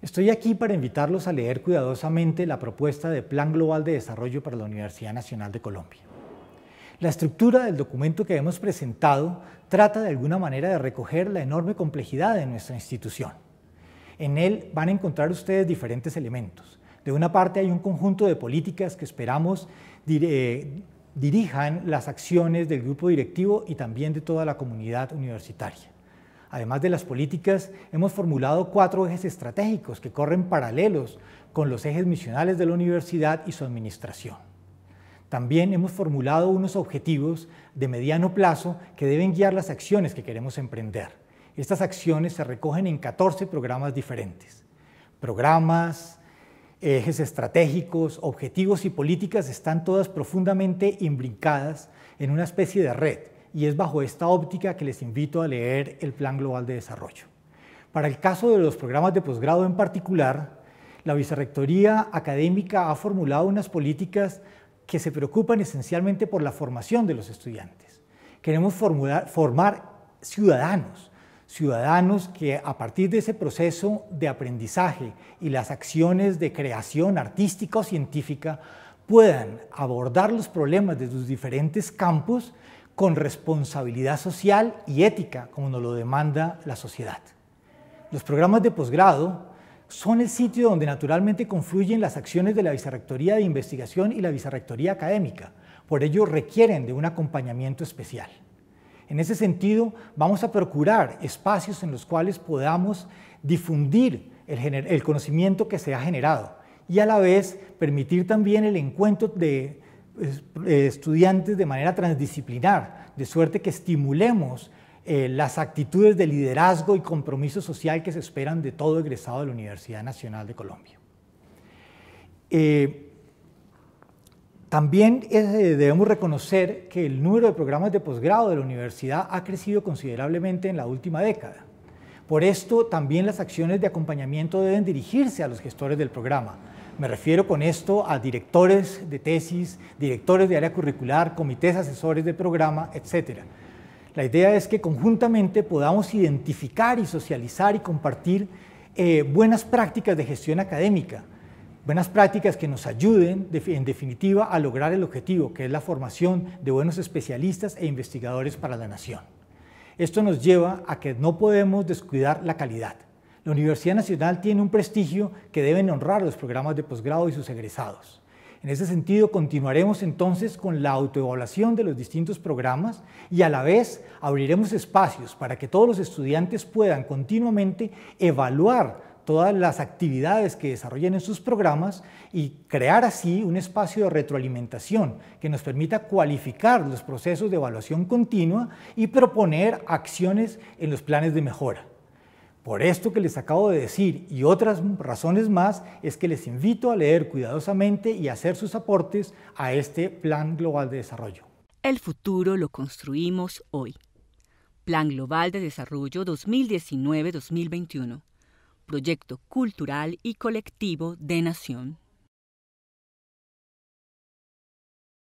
Estoy aquí para invitarlos a leer cuidadosamente la propuesta de Plan Global de Desarrollo para la Universidad Nacional de Colombia. La estructura del documento que hemos presentado trata de alguna manera de recoger la enorme complejidad de nuestra institución. En él van a encontrar ustedes diferentes elementos. De una parte hay un conjunto de políticas que esperamos dirijan las acciones del grupo directivo y también de toda la comunidad universitaria. Además de las políticas, hemos formulado cuatro ejes estratégicos que corren paralelos con los ejes misionales de la universidad y su administración. También hemos formulado unos objetivos de mediano plazo que deben guiar las acciones que queremos emprender. Estas acciones se recogen en 14 programas diferentes. Programas, ejes estratégicos, objetivos y políticas están todas profundamente imbricadas en una especie de red y es bajo esta óptica que les invito a leer el Plan Global de Desarrollo. Para el caso de los programas de posgrado en particular, la Vicerrectoría Académica ha formulado unas políticas que se preocupan esencialmente por la formación de los estudiantes. Queremos formar ciudadanos, ciudadanos que a partir de ese proceso de aprendizaje y las acciones de creación artística o científica puedan abordar los problemas de sus diferentes campos con responsabilidad social y ética, como nos lo demanda la sociedad. Los programas de posgrado son el sitio donde naturalmente confluyen las acciones de la Vicerrectoría de Investigación y la Vicerrectoría Académica. Por ello requieren de un acompañamiento especial. En ese sentido, vamos a procurar espacios en los cuales podamos difundir el, conocimiento que se ha generado y a la vez permitir también el encuentro de eh, estudiantes de manera transdisciplinar, de suerte que estimulemos eh, las actitudes de liderazgo y compromiso social que se esperan de todo egresado de la Universidad Nacional de Colombia. Eh, también debemos reconocer que el número de programas de posgrado de la universidad ha crecido considerablemente en la última década. Por esto, también las acciones de acompañamiento deben dirigirse a los gestores del programa, me refiero con esto a directores de tesis, directores de área curricular, comités asesores de programa, etc. La idea es que conjuntamente podamos identificar y socializar y compartir eh, buenas prácticas de gestión académica, buenas prácticas que nos ayuden, en definitiva, a lograr el objetivo, que es la formación de buenos especialistas e investigadores para la nación. Esto nos lleva a que no podemos descuidar la calidad. La Universidad Nacional tiene un prestigio que deben honrar los programas de posgrado y sus egresados. En ese sentido, continuaremos entonces con la autoevaluación de los distintos programas y a la vez abriremos espacios para que todos los estudiantes puedan continuamente evaluar todas las actividades que desarrollen en sus programas y crear así un espacio de retroalimentación que nos permita cualificar los procesos de evaluación continua y proponer acciones en los planes de mejora. Por esto que les acabo de decir y otras razones más es que les invito a leer cuidadosamente y hacer sus aportes a este Plan Global de Desarrollo. El futuro lo construimos hoy. Plan Global de Desarrollo 2019-2021. Proyecto cultural y colectivo de Nación.